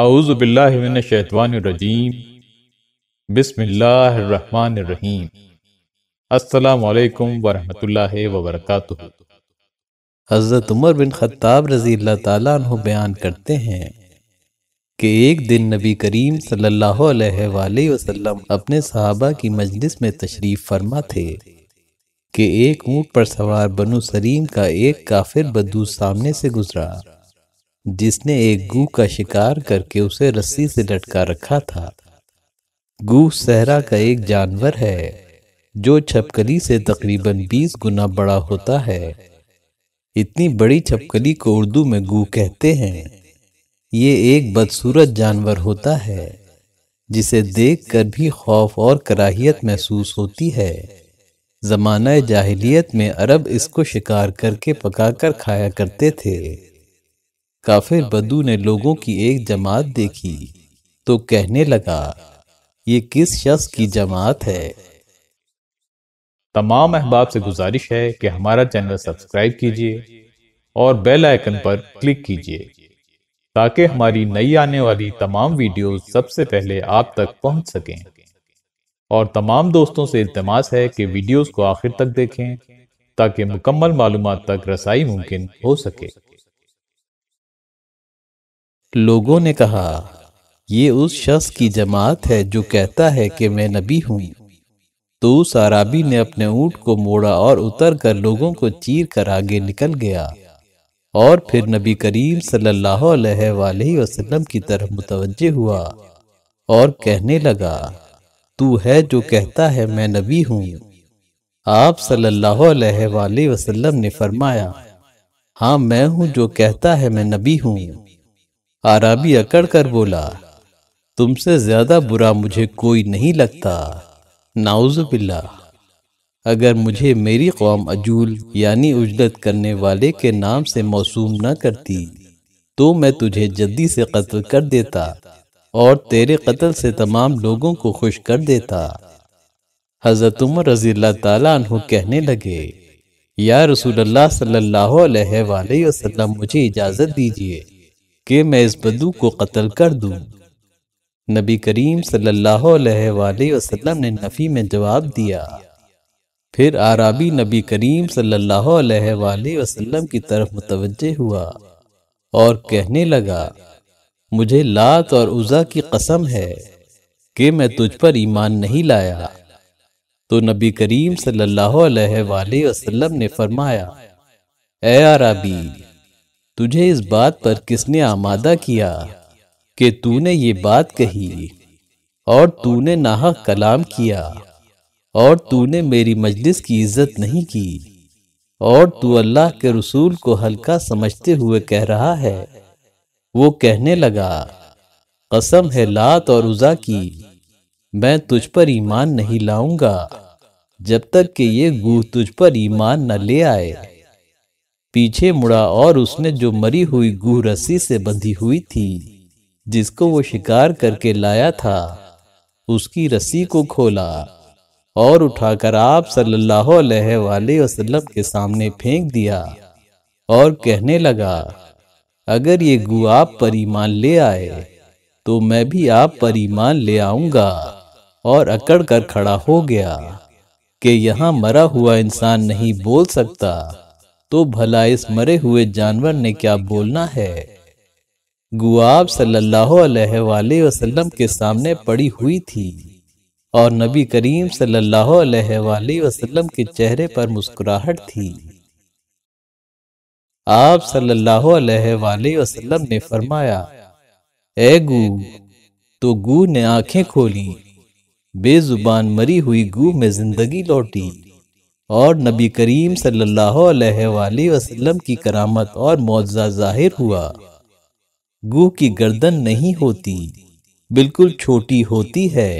आउज़बिल्लिमिनशैतवानरजीम बिसमीम असलकम वरहमल वबरक हज़रत उमर बिन ख़त्ताब रज़ी अल्लाह बयान करते हैं कि एक दिन नबी करीम सल्लल्लाहु अलैहि वसल्लम अपने सहाबा की मजलिस में तशरीफ़ फरमा थे कि एक ऊँट पर सवार बनु सरीम का एक काफिर बदू सामने से गुजरा जिसने एक गू का शिकार करके उसे रस्सी से लटका रखा था गू सहरा का एक जानवर है जो छपकली से तकरीबन 20 गुना बड़ा होता है इतनी बड़ी छपकली को उर्दू में गू कहते हैं ये एक बदसूरत जानवर होता है जिसे देखकर भी खौफ और कराहियत महसूस होती है ज़माना जाहिलियत में अरब इसको शिकार करके पकाकर खाया करते थे काफिर बदू ने लोगों की एक जमात देखी तो कहने लगा ये किस शख्स की जमात है तमाम अहबाब से गुजारिश है कि हमारा चैनल सब्सक्राइब कीजिए और बेल आइकन पर क्लिक कीजिए ताकि हमारी नई आने वाली तमाम वीडियोस सबसे पहले आप तक पहुंच सकें और तमाम दोस्तों से इतमास है कि वीडियोस को आखिर तक देखें ताकि मुकम्मल मालूम तक रसाई मुमकिन हो सके लोगों ने कहा ये उस शख्स की जमात है जो कहता है कि मैं नबी हूँ तो उस आराबी ने अपने ऊँट को मोड़ा और उतर कर लोगों को चीर कर आगे निकल गया और फिर नबी करीम सल्लल्लाहु अलैहि वसल्लम की तरफ मुतवजह हुआ और कहने लगा तू है जो कहता है मैं नबी हूँ आप सल्लल्लाहु अलैहि वसल्लम ने फरमाया हाँ मैं हूँ जो कहता है मैं नबी हूँ आराबी अकड़ कर बोला तुमसे ज्यादा बुरा मुझे कोई नहीं लगता नाउजुबिल्ला अगर मुझे मेरी कौम अजूल यानी उजलत करने वाले के नाम से मौसूम न करती तो मैं तुझे जल्दी से कत्ल कर देता और तेरे कत्ल से तमाम लोगों को खुश कर देता हज़रत उमर रजील तु कहने लगे या रसूल अल्लाह सल्लल्लाहु अलैहि वसल्लम मुझे इजाज़त दीजिए कि मैं इस बदू को कत्ल कर दूं। नबी करीम सल्लल्लाहु अलैहि वसल्लम ने नफ़ी में जवाब दिया फिर आराबी नबी करीम सल्लल्लाहु अलैहि वसल्लम की तरफ मुतवजह हुआ और कहने लगा मुझे लात और उजा की कसम है कि मैं तुझ पर ईमान नहीं लाया तो नबी करीम सल्लल्लाहु अलैहि वसल्लम ने फरमाया ए आराबी तुझे इस बात पर किसने आमादा किया कि तूने ये बात कही और तूने नाहक कलाम किया और तूने मेरी मजलिस की इज्जत नहीं की और तू अल्लाह के रसूल को हल्का समझते हुए कह रहा है वो कहने लगा कसम है लात और उजा की मैं तुझ पर ईमान नहीं लाऊंगा जब तक कि ये गुह तुझ पर ईमान न ले आए पीछे मुड़ा और उसने जो मरी हुई गुह रस्सी से बंधी हुई थी जिसको वो शिकार करके लाया था उसकी रस्सी को खोला और उठाकर आप सल्लल्लाहु अलैहि वसल्लम के सामने फेंक दिया और कहने लगा अगर ये गु आप पर ईमान ले आए तो मैं भी आप पर ईमान ले आऊंगा और अकड़ कर खड़ा हो गया कि यहाँ मरा हुआ इंसान नहीं बोल सकता तो भला इस मरे हुए जानवर ने क्या बोलना है गुआब सल्लल्लाहु अलैहि वसल्लम के सामने पड़ी हुई थी और नबी करीम सल्लल्लाहु अलैहि वसल्लम के चेहरे पर मुस्कुराहट थी आप सल्लल्लाहु अलैहि वसल्लम ने फरमाया ए गू तो गू ने आंखें खोली बेजुबान मरी हुई गू में जिंदगी लौटी और नबी करीम सल्लल्लाहु अलैहि वसल्लम की करामत और मुआवजा जाहिर हुआ गुह की गर्दन नहीं होती बिल्कुल छोटी होती है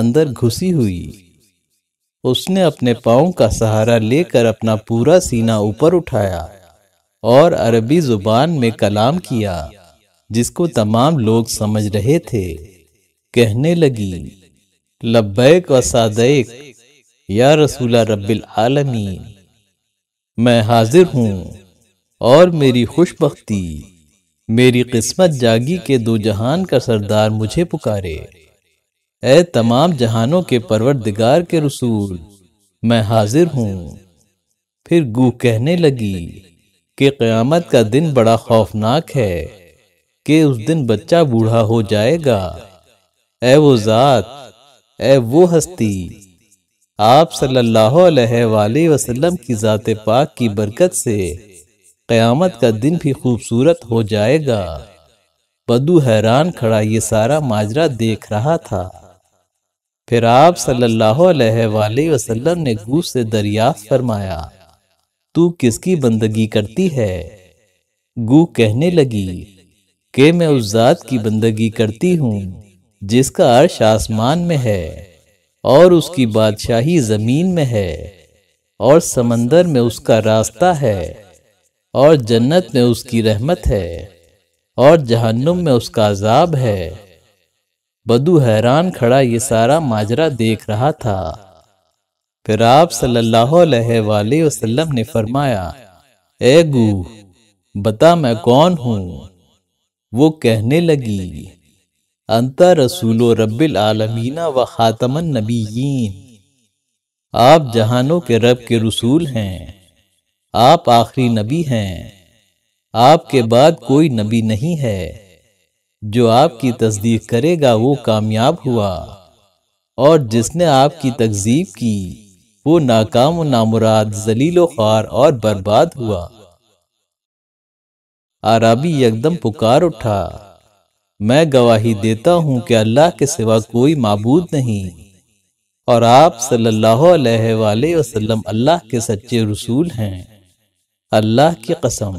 अंदर घुसी हुई उसने अपने पाँव का सहारा लेकर अपना पूरा सीना ऊपर उठाया और अरबी जुबान में कलाम किया जिसको तमाम लोग समझ रहे थे कहने लगी लब्बैक व सादैक या रसूला रबिल आलमीन मैं हाजिर हूँ और मेरी खुशबख्ती मेरी किस्मत जागी के दो जहान का सरदार मुझे पुकारे ए तमाम जहानों के परवरदिगार के रसूल मैं हाजिर हूँ फिर गु कहने लगी कि क़यामत का दिन बड़ा खौफनाक है कि उस दिन बच्चा बूढ़ा हो जाएगा ए वो ज़ात ए वो हस्ती आप सल्लल्लाहु अलैहि वसल्लम की ज़ात पाक की बरकत से क्यामत का दिन भी खूबसूरत हो जाएगा बदू हैरान खड़ा ये सारा माजरा देख रहा था फिर आप सल्लल्लाहु अलैहि वसल्लम ने गूस से दरिया फरमाया तू किसकी बंदगी करती है गू कहने लगी कि मैं उस जात की बंदगी करती हूँ जिसका अर्श आसमान में है और उसकी बादशाही ज़मीन में है और समंदर में उसका रास्ता है और जन्नत में उसकी रहमत है और जहन्नुम में उसका अजाब है बदू हैरान खड़ा ये सारा माजरा देख रहा था फिर आप सल्लल्लाहु अलैहि वसल्लम ने फरमाया ए गू बता मैं कौन हूँ वो कहने लगी अंतर रसूलो रब्बिल आलमीना व ख़ातमन नबीन आप जहानों के रब के रसूल हैं आप आखिरी नबी हैं आपके बाद कोई नबी नहीं है जो आपकी तस्दीक करेगा वो कामयाब हुआ और जिसने आपकी तकजीब की वो नाकाम व नामुराद जलीलो खार और बर्बाद हुआ आराबी एकदम पुकार उठा मैं गवाही देता हूँ कि अल्लाह के सिवा कोई मबूद नहीं और आप सल्लल्लाहु अलैहि वसल्लम अल्लाह के सच्चे रसूल हैं अल्लाह की कसम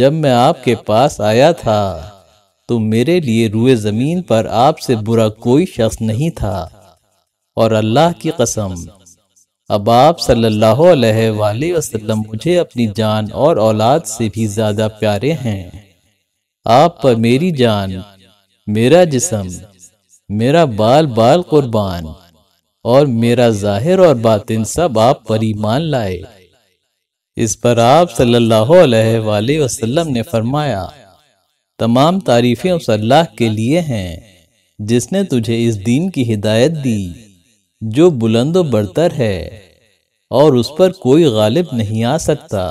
जब मैं आपके पास आया था तो मेरे लिए रुए ज़मीन पर आपसे बुरा कोई शख्स नहीं था और अल्लाह की कसम अब आप सल्लल्लाहु अलैहि वसल्लम मुझे अपनी जान और औलाद से भी ज़्यादा प्यारे हैं आप पर मेरी जान मेरा जिसम मेरा बाल बाल कुर्बान और मेरा जाहिर और बातिन सब आप पर ईमान लाए इस पर आप सल्लल्लाहु अलैहि वसल्लम ने फरमाया तमाम तारीफें उस अल्लाह के लिए हैं जिसने तुझे इस दीन की हिदायत दी जो बुलंद बरतर है और उस पर कोई गालिब नहीं आ सकता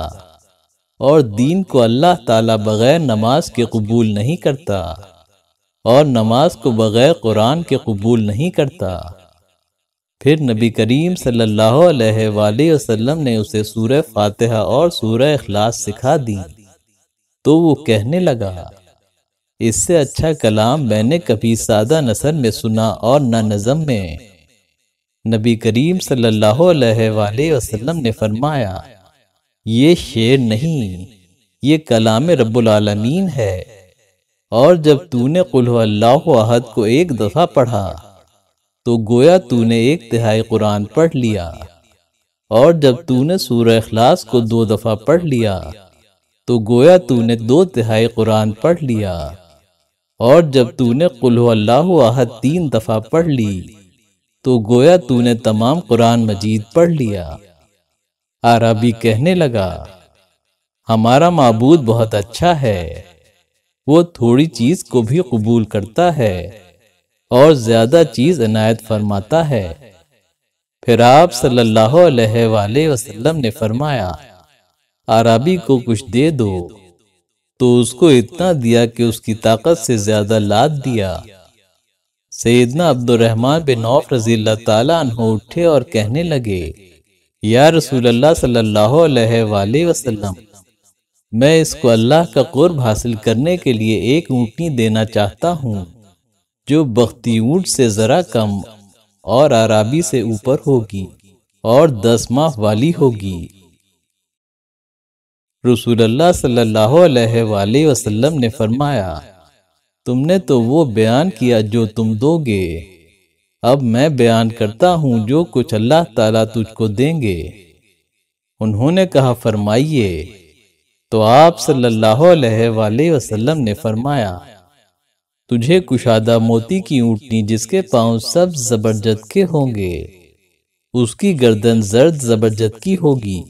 और दीन को अल्लाह ताला बगैर नमाज के कबूल नहीं करता और नमाज को बगैर कुरान के कबूल नहीं करता फिर नबी करीम सल्लल्लाहु अलैहि वसल्लम ने उसे सूरह फातिहा और सूरह अखलास सिखा दी तो वो कहने लगा इससे अच्छा कलाम मैंने कभी सादा नसर में सुना और न नज़म में नबी करीम सल्लल्लाहु अलैहि वसल्लम ने फरमाया ये शेर नहीं ये कलाम रब्बुलमीन है और जब तूने कुल्लाह अहद को एक दफ़ा पढ़ा तो गोया तूने एक तिहाई कुरान पढ़ लिया और जब तूने सूर्य अखलास को दो दफ़ा पढ़ लिया तो गोया तूने दो तिहाई कुरान पढ़ लिया और जब तूने कुल्लाह अहद तीन दफ़ा पढ़ ली तो गोया तूने तमाम कुरान मजीद पढ़ लिया आराबी कहने लगा हमारा मबूद बहुत अच्छा है वो थोड़ी चीज को भी कबूल करता है और ज्यादा चीज अनायत फरमाता है फिर आप सल्लल्लाहु अलैहि वसल्लम ने फरमाया आराबी को कुछ दे दो तो उसको इतना दिया कि उसकी ताकत से ज्यादा लाद दिया सैदना अब्दुलरहमान बिन नौफ रजील्ला तला उठे और कहने लगे या रसूल अल्लाह सल्लल्लाहु अलैहि वसल्लम मैं इसको अल्लाह का कुर्ब हासिल करने के लिए एक ऊँटनी देना चाहता हूँ जो बख्ती ऊँट से ज़रा कम और आराबी से ऊपर होगी और दस माह वाली होगी रसूलुल्लाह सल्लल्लाहु अलैहि वसल्लम ने फरमाया तुमने तो वो बयान किया जो तुम दोगे अब मैं बयान करता हूँ जो कुछ अल्लाह ताला तुझको देंगे उन्होंने कहा फरमाइए तो आप सल्लल्लाहु अलैहि वसल्लम ने फरमाया तुझे कुशादा मोती की ऊँटनी जिसके पांव सब जबरजत के होंगे उसकी गर्दन जर्द जबरजत की होगी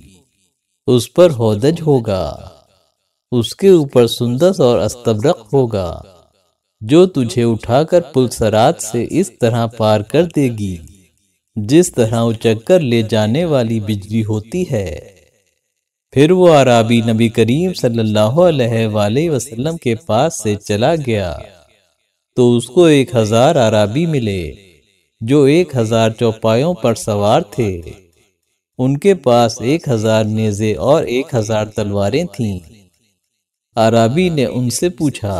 उस पर होदज होगा उसके ऊपर सुंदर और अस्तबरक होगा जो तुझे उठाकर पुलसरात से इस तरह पार कर देगी जिस तरह उचक्कर ले जाने वाली बिजली होती है फिर वो आराबी नबी करीम सल्लल्लाहु अलैहि वसल्लम के पास से चला गया तो उसको एक हजार आराबी मिले जो एक हजार चौपायों पर सवार थे उनके पास एक हजार नेजे और एक हजार तलवारें थीं आराबी ने उनसे पूछा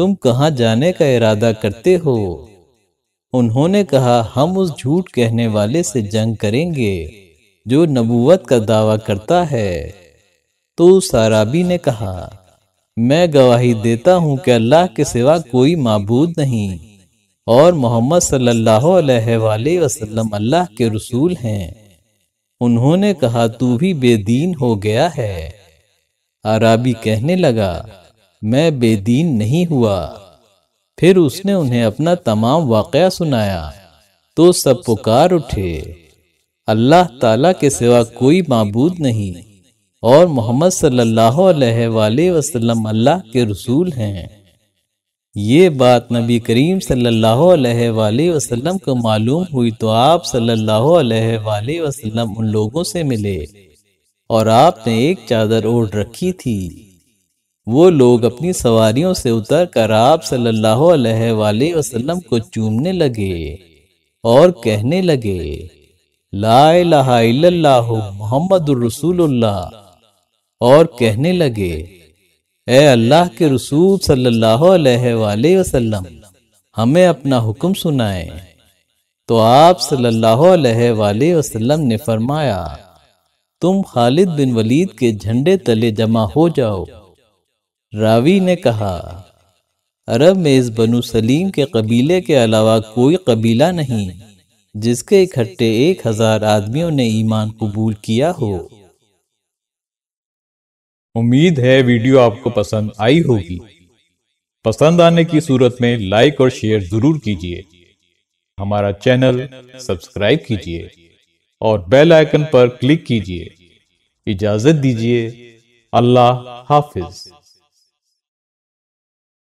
तुम कहाँ जाने का इरादा करते हो उन्होंने कहा हम उस झूठ कहने वाले से जंग करेंगे जो नबूवत का दावा करता है तो साराबी ने कहा मैं गवाही देता हूं कि अल्लाह के सिवा कोई माबूद नहीं और मोहम्मद सल्लल्लाहु अलैहि वसल्लम अल्लाह के रसूल हैं उन्होंने कहा तू भी बेदीन हो गया है आराबी कहने लगा मैं बेदीन नहीं हुआ फिर उसने उन्हें अपना तमाम वाकया सुनाया तो सब पुकार उठे अल्लाह ताला के सिवा कोई मबूद नहीं और मोहम्मद सल्लल्लाहु अलैहि वसल्लम अल्लाह के रसूल हैं ये बात नबी करीम सल्लल्लाहु अलैहि वसल्लम को मालूम हुई तो आप सल्लल्लाहु अलैहि वसल्लम उन लोगों से मिले और आपने एक चादर ओढ़ रखी थी वो लोग अपनी सवारियों से उतर कर आप सल्लल्लाहु अलैहि वसल्लम को चूमने लगे और कहने लगे ला मोहम्मद रसूलुल्लाह और कहने लगे ए अल्लाह के रसूल सल्लल्लाहु अलैहि वसल्लम हमें अपना हुक्म सुनाए तो आप सल्लल्लाहु अलैहि वसल्लम ने फरमाया तुम खालिद बिन वलीद के झंडे तले जमा हो जाओ रावी ने कहा अरब में इस बनु सलीम के कबीले के अलावा कोई कबीला नहीं जिसके इकट्ठे एक हजार आदमियों ने ईमान कबूल किया हो उम्मीद है वीडियो आपको पसंद आई होगी पसंद आने की सूरत में लाइक और शेयर जरूर कीजिए हमारा चैनल सब्सक्राइब कीजिए और बेल आइकन पर क्लिक कीजिए इजाजत दीजिए अल्लाह हाफिज़